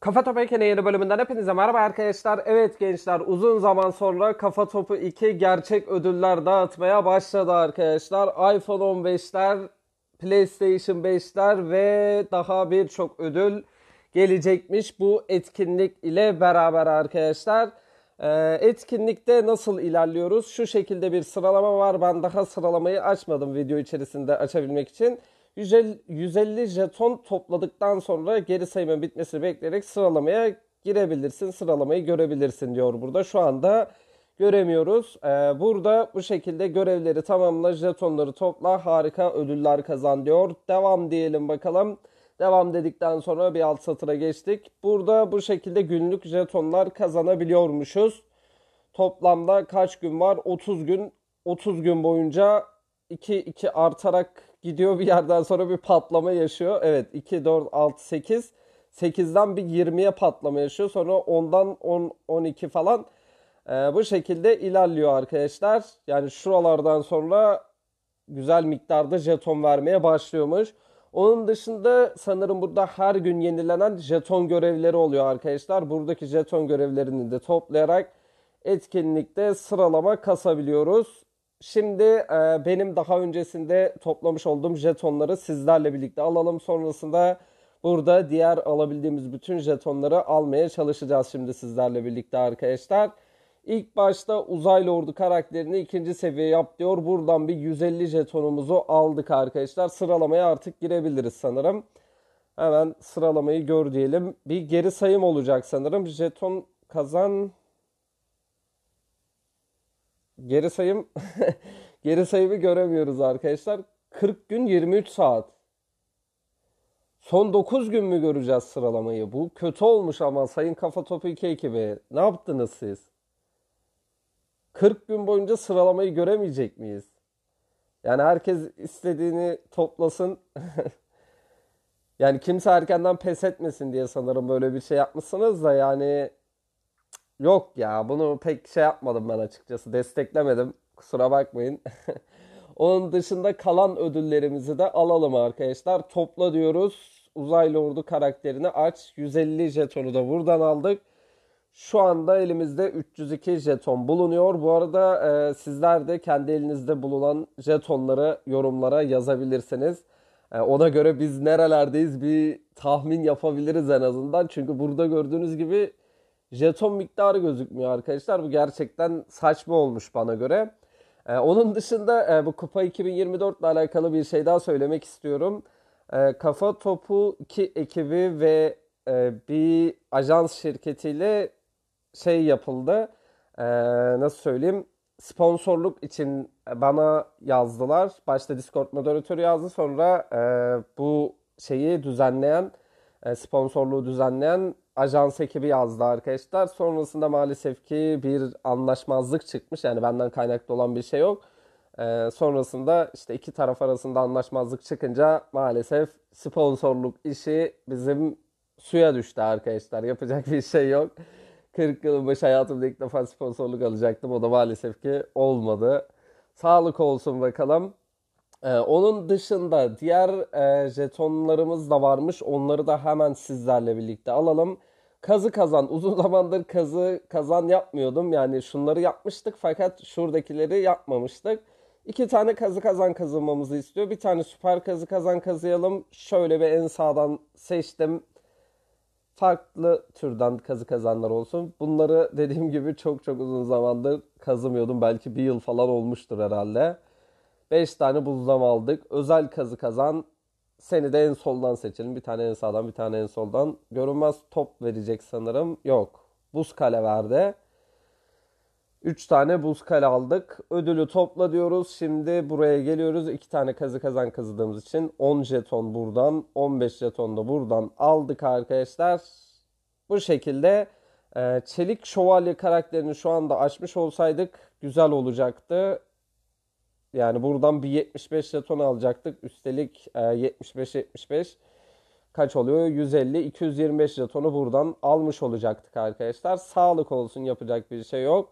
Kafa Topu Ekene yeni bölümünden hepinize merhaba arkadaşlar. Evet gençler uzun zaman sonra Kafa Topu 2 gerçek ödüller dağıtmaya başladı arkadaşlar. iPhone 15'ler, PlayStation 5'ler ve daha birçok ödül gelecekmiş bu etkinlik ile beraber arkadaşlar. Ee, etkinlikte nasıl ilerliyoruz? Şu şekilde bir sıralama var. Ben daha sıralamayı açmadım video içerisinde açabilmek için. 150, jeton topladıktan sonra geri sayımın bitmesini bekleyerek sıralamaya girebilirsin. Sıralamayı görebilirsin diyor burada. Şu anda göremiyoruz. Ee, burada bu şekilde görevleri tamamla, jetonları topla, harika ödüller kazan diyor. Devam diyelim bakalım. Devam dedikten sonra bir alt satıra geçtik. Burada bu şekilde günlük jetonlar kazanabiliyormuşuz. Toplamda kaç gün var? 30 gün. 30 gün boyunca 2 2 artarak gidiyor bir yerden sonra bir patlama yaşıyor. Evet 2, 4, 6, 8. 8'den bir 20'ye patlama yaşıyor. Sonra 10'dan 10, 12 falan e, bu şekilde ilerliyor arkadaşlar. Yani şuralardan sonra güzel miktarda jeton vermeye başlıyormuş. Onun dışında sanırım burada her gün yenilenen jeton görevleri oluyor arkadaşlar. Buradaki jeton görevlerini de toplayarak etkinlikte sıralama kasabiliyoruz. Şimdi e, benim daha öncesinde toplamış olduğum jetonları sizlerle birlikte alalım. Sonrasında burada diğer alabildiğimiz bütün jetonları almaya çalışacağız şimdi sizlerle birlikte arkadaşlar. İlk başta Uzay ordu karakterini ikinci seviye yap diyor. Buradan bir 150 jetonumuzu aldık arkadaşlar. Sıralamaya artık girebiliriz sanırım. Hemen sıralamayı gör diyelim. Bir geri sayım olacak sanırım. Jeton kazan geri sayım geri sayımı göremiyoruz arkadaşlar. 40 gün 23 saat. Son 9 gün mü göreceğiz sıralamayı? Bu kötü olmuş ama Sayın Kafa Topu 2 ekibi. Ne yaptınız siz? 40 gün boyunca sıralamayı göremeyecek miyiz? Yani herkes istediğini toplasın. yani kimse erkenden pes etmesin diye sanırım böyle bir şey yapmışsınız da yani Yok ya bunu pek şey yapmadım ben açıkçası. Desteklemedim. Kusura bakmayın. Onun dışında kalan ödüllerimizi de alalım arkadaşlar. Topla diyoruz. Uzaylı ordu karakterini aç. 150 jetonu da buradan aldık. Şu anda elimizde 302 jeton bulunuyor. Bu arada e, sizler de kendi elinizde bulunan jetonları yorumlara yazabilirsiniz. E, ona göre biz nerelerdeyiz bir tahmin yapabiliriz en azından. Çünkü burada gördüğünüz gibi jeton miktarı gözükmüyor arkadaşlar. Bu gerçekten saçma olmuş bana göre. Ee, onun dışında e, bu Kupa 2024 ile alakalı bir şey daha söylemek istiyorum. E, Kafa Topu 2 ekibi ve e, bir ajans şirketiyle şey yapıldı. E, nasıl söyleyeyim? Sponsorluk için bana yazdılar. Başta Discord moderatörü yazdı. Sonra e, bu şeyi düzenleyen, e, sponsorluğu düzenleyen ajans ekibi yazdı arkadaşlar. Sonrasında maalesef ki bir anlaşmazlık çıkmış. Yani benden kaynaklı olan bir şey yok. Ee, sonrasında işte iki taraf arasında anlaşmazlık çıkınca maalesef sponsorluk işi bizim suya düştü arkadaşlar. Yapacak bir şey yok. 40 yılmış hayatımda ilk defa sponsorluk alacaktım. O da maalesef ki olmadı. Sağlık olsun bakalım. Ee, onun dışında diğer e, jetonlarımız da varmış. Onları da hemen sizlerle birlikte alalım. Kazı kazan. Uzun zamandır kazı kazan yapmıyordum. Yani şunları yapmıştık fakat şuradakileri yapmamıştık. İki tane kazı kazan kazanmamızı istiyor. Bir tane süper kazı kazan kazıyalım. Şöyle bir en sağdan seçtim. Farklı türden kazı kazanlar olsun. Bunları dediğim gibi çok çok uzun zamandır kazımıyordum. Belki bir yıl falan olmuştur herhalde. 5 tane buzlam aldık. Özel kazı kazan. Seni de en soldan seçelim. Bir tane en sağdan bir tane en soldan. Görünmez top verecek sanırım. Yok. Buz kale verdi. 3 tane buz kale aldık. Ödülü topla diyoruz. Şimdi buraya geliyoruz. 2 tane kazı kazan kazıdığımız için 10 jeton buradan, 15 jeton da buradan aldık arkadaşlar. Bu şekilde e, Çelik Şövalye karakterini şu anda açmış olsaydık güzel olacaktı. Yani buradan bir 75 jeton alacaktık. Üstelik 75-75 e, kaç oluyor? 150-225 jetonu buradan almış olacaktık arkadaşlar. Sağlık olsun yapacak bir şey yok.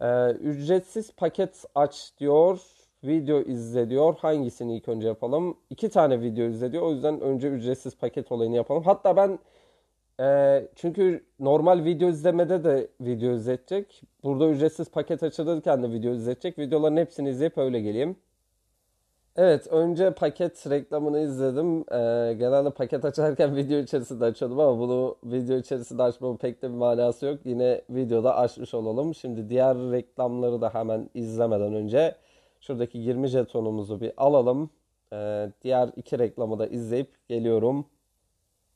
E, ücretsiz paket aç diyor. Video izle diyor. Hangisini ilk önce yapalım? İki tane video izle diyor. O yüzden önce ücretsiz paket olayını yapalım. Hatta ben e, çünkü normal video izlemede de video izletecek. Burada ücretsiz paket açılırken de video izletecek. Videoların hepsini izleyip öyle geleyim. Evet önce paket reklamını izledim. Ee, genelde paket açarken video içerisinde açıyordum ama bunu video içerisinde açmamın pek de bir manası yok. Yine videoda açmış olalım. Şimdi diğer reklamları da hemen izlemeden önce şuradaki 20 jetonumuzu bir alalım. Ee, diğer iki reklamı da izleyip geliyorum.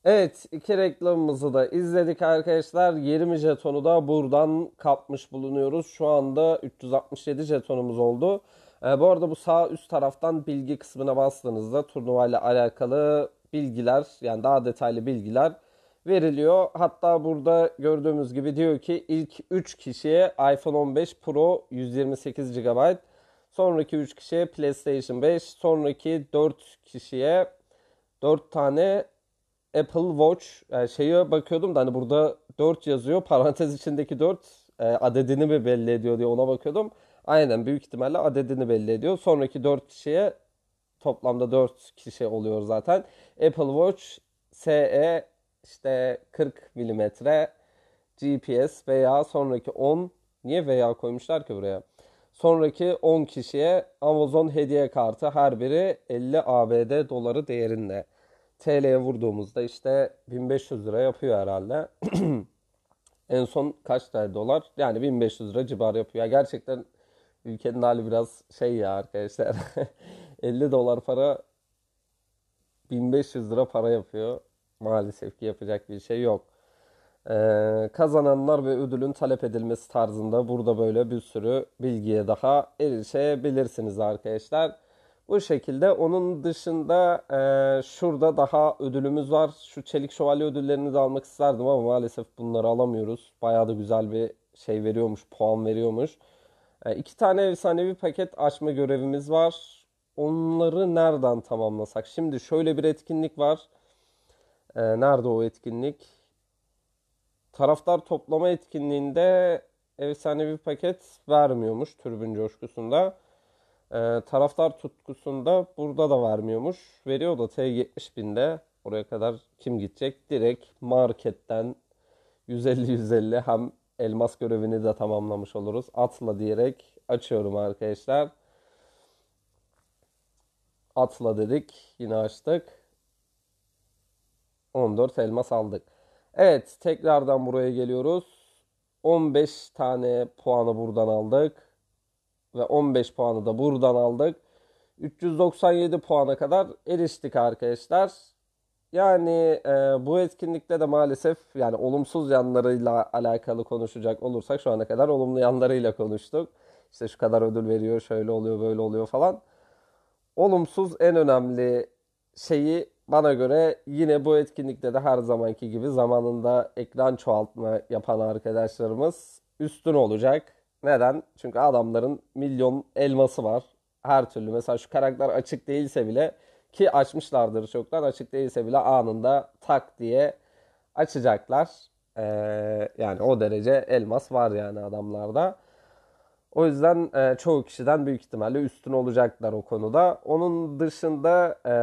Evet iki reklamımızı da izledik arkadaşlar. 20 jetonu da buradan kapmış bulunuyoruz. Şu anda 367 jetonumuz oldu. E, bu arada bu sağ üst taraftan bilgi kısmına bastığınızda turnuva ile alakalı bilgiler yani daha detaylı bilgiler veriliyor. Hatta burada gördüğümüz gibi diyor ki ilk 3 kişiye iPhone 15 Pro 128 GB, sonraki 3 kişiye PlayStation 5, sonraki 4 kişiye 4 tane Apple Watch e, şeye bakıyordum da hani burada 4 yazıyor. Parantez içindeki 4 e, adedini mi belli ediyor diye ona bakıyordum. Aynen büyük ihtimalle adedini belli ediyor. Sonraki 4 kişiye toplamda 4 kişi oluyor zaten. Apple Watch SE işte 40 milimetre GPS veya sonraki 10 niye veya koymuşlar ki buraya? Sonraki 10 kişiye Amazon hediye kartı her biri 50 ABD doları değerinde. TL'ye vurduğumuzda işte 1500 lira yapıyor herhalde. en son kaç tane dolar? Yani 1500 lira civarı yapıyor. Ya gerçekten ülkenin hali biraz şey ya arkadaşlar. 50 dolar para 1500 lira para yapıyor. Maalesef ki yapacak bir şey yok. Ee, kazananlar ve ödülün talep edilmesi tarzında burada böyle bir sürü bilgiye daha erişebilirsiniz arkadaşlar. Bu şekilde onun dışında e, şurada daha ödülümüz var. Şu Çelik Şövalye ödüllerini de almak isterdim ama maalesef bunları alamıyoruz. Bayağı da güzel bir şey veriyormuş, puan veriyormuş. E, iki tane efsanevi paket açma görevimiz var. Onları nereden tamamlasak? Şimdi şöyle bir etkinlik var. E, nerede o etkinlik? Taraftar toplama etkinliğinde efsanevi paket vermiyormuş türbün coşkusunda. E, taraftar tutkusunda burada da vermiyormuş. Veriyor da T70 binde. Oraya kadar kim gidecek? Direkt marketten 150-150 hem elmas görevini de tamamlamış oluruz. Atla diyerek açıyorum arkadaşlar. Atla dedik. Yine açtık. 14 elmas aldık. Evet tekrardan buraya geliyoruz. 15 tane puanı buradan aldık ve 15 puanı da buradan aldık. 397 puana kadar eriştik arkadaşlar. Yani e, bu etkinlikte de maalesef yani olumsuz yanlarıyla alakalı konuşacak olursak şu ana kadar olumlu yanlarıyla konuştuk. İşte şu kadar ödül veriyor, şöyle oluyor, böyle oluyor falan. Olumsuz en önemli şeyi bana göre yine bu etkinlikte de her zamanki gibi zamanında ekran çoğaltma yapan arkadaşlarımız üstün olacak. Neden? Çünkü adamların milyon elması var. Her türlü mesela şu karakter açık değilse bile ki açmışlardır çoktan açık değilse bile anında tak diye açacaklar. Ee, yani o derece elmas var yani adamlarda. O yüzden e, çoğu kişiden büyük ihtimalle üstün olacaklar o konuda. Onun dışında e,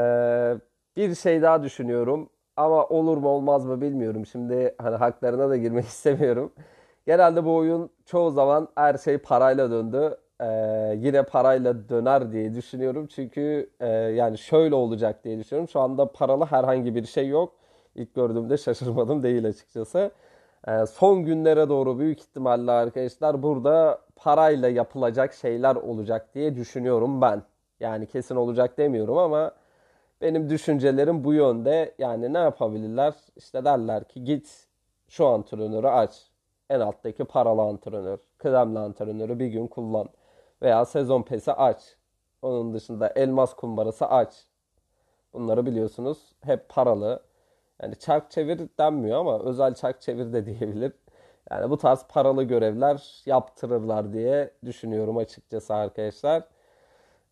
bir şey daha düşünüyorum ama olur mu olmaz mı bilmiyorum. Şimdi hani haklarına da girmek istemiyorum. Genelde bu oyun çoğu zaman her şey parayla döndü. Ee, yine parayla döner diye düşünüyorum. Çünkü e, yani şöyle olacak diye düşünüyorum. Şu anda paralı herhangi bir şey yok. İlk gördüğümde şaşırmadım değil açıkçası. Ee, son günlere doğru büyük ihtimalle arkadaşlar burada parayla yapılacak şeyler olacak diye düşünüyorum ben. Yani kesin olacak demiyorum ama benim düşüncelerim bu yönde. Yani ne yapabilirler? İşte derler ki git şu antrenörü aç en alttaki paralı antrenör, kremli antrenörü bir gün kullan. Veya sezon pesi aç. Onun dışında elmas kumbarası aç. Bunları biliyorsunuz hep paralı. Yani çark çevir denmiyor ama özel çark çevir de diyebilir. Yani bu tarz paralı görevler yaptırırlar diye düşünüyorum açıkçası arkadaşlar.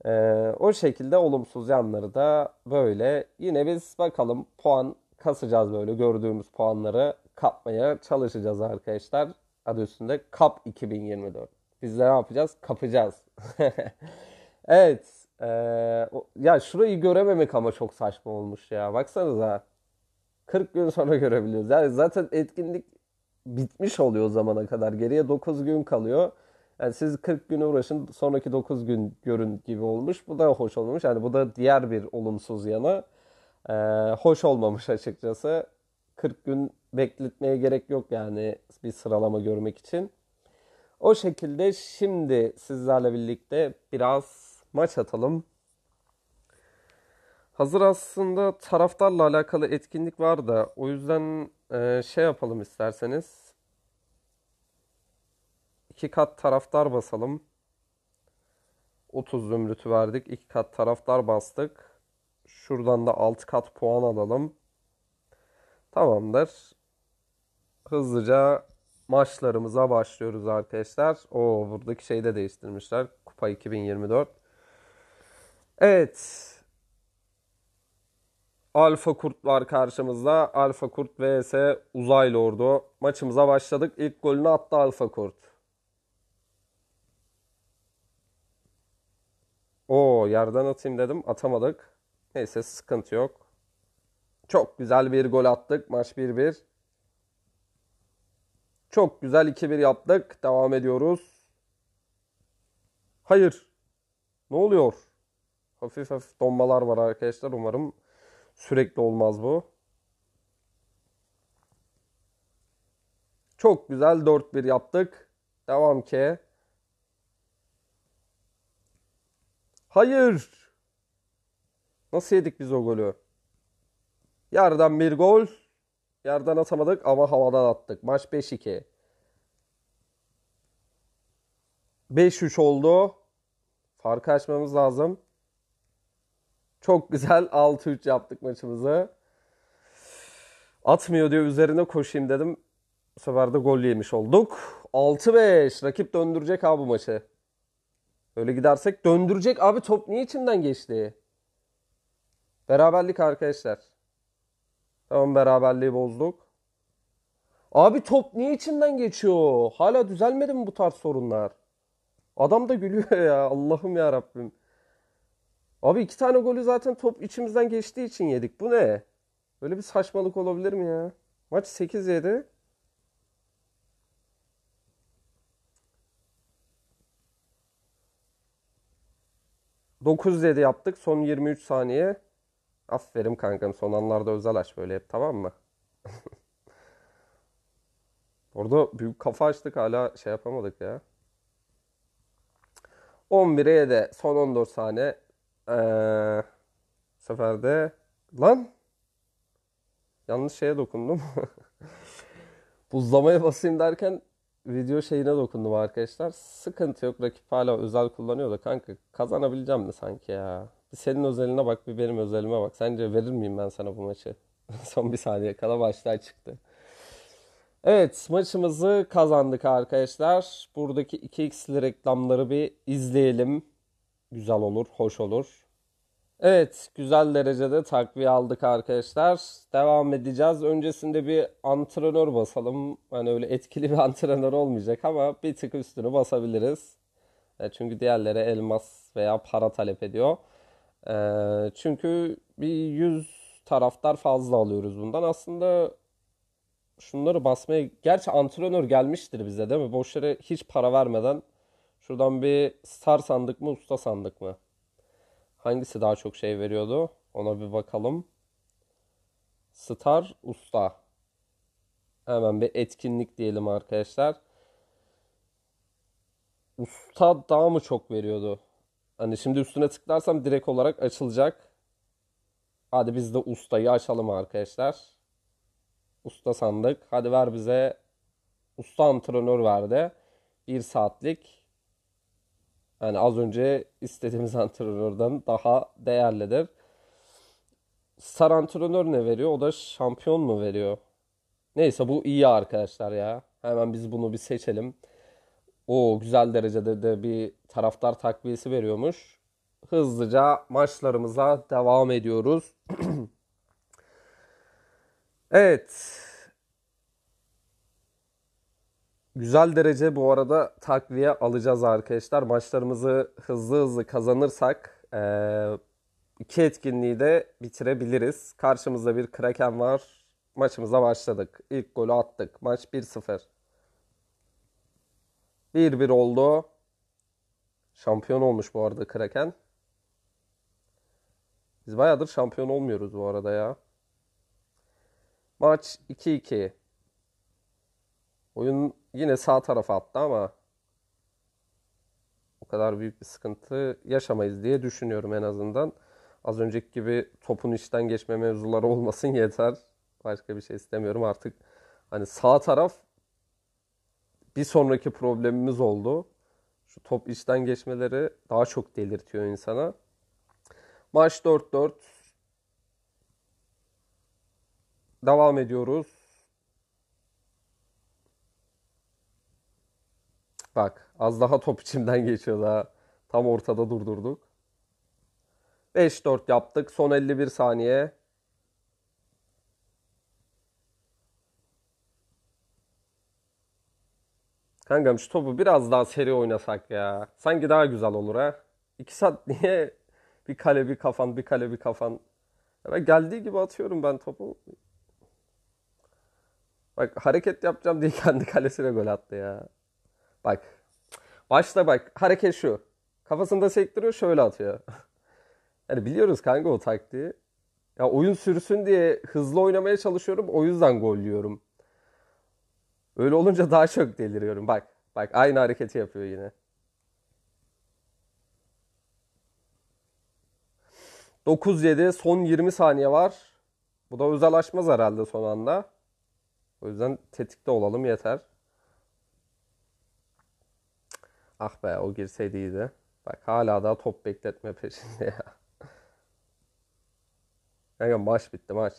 Ee, o şekilde olumsuz yanları da böyle. Yine biz bakalım puan kasacağız böyle gördüğümüz puanları kapmaya çalışacağız arkadaşlar. Adı üstünde Kap 2024. Biz de ne yapacağız? Kapacağız. evet. Ee, ya şurayı görememek ama çok saçma olmuş ya. Baksanıza. 40 gün sonra görebiliyoruz. Yani zaten etkinlik bitmiş oluyor o zamana kadar. Geriye 9 gün kalıyor. Yani siz 40 güne uğraşın sonraki 9 gün görün gibi olmuş. Bu da hoş olmamış. Yani bu da diğer bir olumsuz yanı. Ee, hoş olmamış açıkçası. 40 gün bekletmeye gerek yok yani bir sıralama görmek için. O şekilde şimdi sizlerle birlikte biraz maç atalım. Hazır aslında taraftarla alakalı etkinlik var da o yüzden e, şey yapalım isterseniz. İki kat taraftar basalım. 30 zümrütü verdik. iki kat taraftar bastık. Şuradan da 6 kat puan alalım. Tamamdır. Hızlıca maçlarımıza başlıyoruz arkadaşlar. O buradaki şeyi de değiştirmişler. Kupa 2024. Evet. Alfa Kurt var karşımızda. Alfa Kurt vs Uzay Lordu. Maçımıza başladık. İlk golünü attı Alfa Kurt. O yerden atayım dedim. Atamadık. Neyse sıkıntı yok. Çok güzel bir gol attık. Maç 1-1. Çok güzel 2-1 yaptık. Devam ediyoruz. Hayır. Ne oluyor? Hafif hafif donmalar var arkadaşlar. Umarım sürekli olmaz bu. Çok güzel 4-1 yaptık. Devam ki. Hayır. Nasıl yedik biz o golü? Yardan bir gol. yardan atamadık ama havadan attık. Maç 5-2. 5-3 oldu. Farkı açmamız lazım. Çok güzel 6-3 yaptık maçımızı. Atmıyor diyor üzerine koşayım dedim. Bu sefer de gol yemiş olduk. 6-5. Rakip döndürecek abi bu maçı. Öyle gidersek döndürecek abi top niye içinden geçti? Beraberlik arkadaşlar. Tamam beraberliği bozduk. Abi top niye içinden geçiyor? Hala düzelmedi mi bu tarz sorunlar? Adam da gülüyor ya. Allah'ım ya Rabbim. Abi iki tane golü zaten top içimizden geçtiği için yedik. Bu ne? Böyle bir saçmalık olabilir mi ya? Maç 8-7. Dokuz dedi yaptık son 23 saniye. Aferin kankam son anlarda özel aç böyle hep tamam mı? Orada büyük kafa açtık hala şey yapamadık ya. 11'e de son 14 saniye. Ee, seferde lan yanlış şeye dokundum. Buzlamaya basayım derken video şeyine dokundum arkadaşlar. Sıkıntı yok. Rakip hala özel kullanıyor da kanka kazanabileceğim mi sanki ya? senin özeline bak bir benim özelime bak. Sence verir miyim ben sana bu maçı? Son bir saniye kala maçlar çıktı. Evet maçımızı kazandık arkadaşlar. Buradaki 2x'li reklamları bir izleyelim. Güzel olur, hoş olur. Evet güzel derecede takviye aldık arkadaşlar. Devam edeceğiz. Öncesinde bir antrenör basalım. Hani öyle etkili bir antrenör olmayacak ama bir tık üstünü basabiliriz. E, çünkü diğerlere elmas veya para talep ediyor. Ee, çünkü bir 100 taraftar fazla alıyoruz bundan. Aslında şunları basmaya... Gerçi antrenör gelmiştir bize değil mi? Boş yere hiç para vermeden şuradan bir star sandık mı usta sandık mı? Hangisi daha çok şey veriyordu? Ona bir bakalım. Star usta. Hemen bir etkinlik diyelim arkadaşlar. Usta daha mı çok veriyordu? Hani şimdi üstüne tıklarsam direkt olarak açılacak. Hadi biz de ustayı açalım arkadaşlar. Usta sandık. Hadi ver bize usta antrenör verdi. Bir saatlik. Yani az önce istediğimiz antrenörden daha değerlidir. Sar antrenör ne veriyor? O da şampiyon mu veriyor? Neyse bu iyi arkadaşlar ya. Hemen biz bunu bir seçelim o güzel derecede de bir taraftar takviyesi veriyormuş. Hızlıca maçlarımıza devam ediyoruz. evet. Güzel derece bu arada takviye alacağız arkadaşlar. Maçlarımızı hızlı hızlı kazanırsak iki etkinliği de bitirebiliriz. Karşımızda bir Kraken var. Maçımıza başladık. İlk golü attık. Maç 1-0. 1-1 oldu. Şampiyon olmuş bu arada Kraken. Biz bayağıdır şampiyon olmuyoruz bu arada ya. Maç 2-2. Oyun yine sağ tarafa attı ama o kadar büyük bir sıkıntı yaşamayız diye düşünüyorum en azından. Az önceki gibi topun içten geçme mevzuları olmasın yeter. Başka bir şey istemiyorum artık. Hani sağ taraf bir sonraki problemimiz oldu. Şu top içten geçmeleri daha çok delirtiyor insana. Maç 4-4. Devam ediyoruz. Bak az daha top içimden geçiyor daha. Tam ortada durdurduk. 5-4 yaptık. Son 51 saniye. Kankam şu topu biraz daha seri oynasak ya. Sanki daha güzel olur ha. İki saat niye bir kale bir kafan bir kale bir kafan. Ya ben geldiği gibi atıyorum ben topu. Bak hareket yapacağım diye kendi kalesine gol attı ya. Bak. Başta bak hareket şu. Kafasında sektiriyor şöyle atıyor. yani biliyoruz kanka o taktiği. Ya oyun sürsün diye hızlı oynamaya çalışıyorum. O yüzden gol yiyorum. Öyle olunca daha çok deliriyorum. Bak, bak aynı hareketi yapıyor yine. 9 son 20 saniye var. Bu da özelleşmez herhalde son anda. O yüzden tetikte olalım yeter. Ah be o girseydi iyiydi. Bak hala daha top bekletme peşinde ya. Yani maç bitti maç.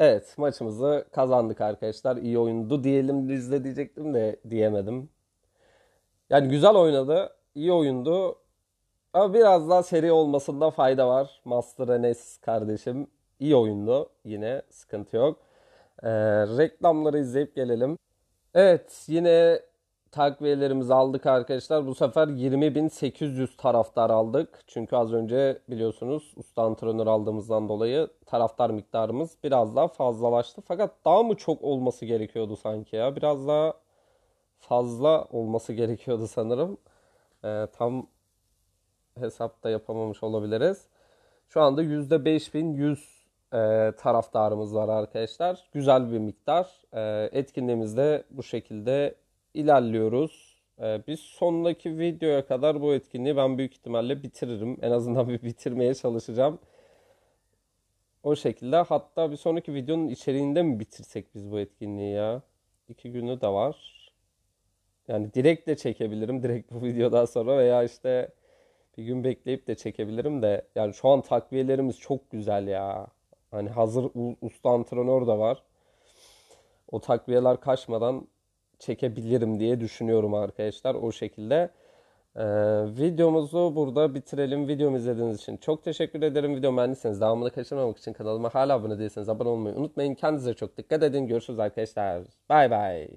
Evet maçımızı kazandık arkadaşlar. İyi oyundu diyelim biz de diyecektim de diyemedim. Yani güzel oynadı. iyi oyundu. Ama biraz daha seri olmasında fayda var. Master Enes kardeşim iyi oyundu. Yine sıkıntı yok. Ee, reklamları izleyip gelelim. Evet yine takviyelerimizi aldık arkadaşlar. Bu sefer 20.800 taraftar aldık. Çünkü az önce biliyorsunuz usta antrenör aldığımızdan dolayı taraftar miktarımız biraz daha fazlalaştı. Fakat daha mı çok olması gerekiyordu sanki ya? Biraz daha fazla olması gerekiyordu sanırım. Ee, tam hesapta yapamamış olabiliriz. Şu anda %5100 e, taraftarımız var arkadaşlar. Güzel bir miktar. E, etkinliğimiz bu şekilde ilerliyoruz. Ee, biz sondaki videoya kadar bu etkinliği ben büyük ihtimalle bitiririm. En azından bir bitirmeye çalışacağım. O şekilde hatta bir sonraki videonun içeriğinde mi bitirsek biz bu etkinliği ya? İki günü de var. Yani direkt de çekebilirim direkt bu videodan sonra veya işte bir gün bekleyip de çekebilirim de yani şu an takviyelerimiz çok güzel ya. Hani hazır usta antrenör de var. O takviyeler kaçmadan çekebilirim diye düşünüyorum arkadaşlar o şekilde. Ee, videomuzu burada bitirelim. Videomu izlediğiniz için çok teşekkür ederim. Videomu beğendiyseniz devamını kaçırmamak için kanalıma hala abone değilseniz abone olmayı unutmayın. Kendinize çok dikkat edin. Görüşürüz arkadaşlar. Bay bay.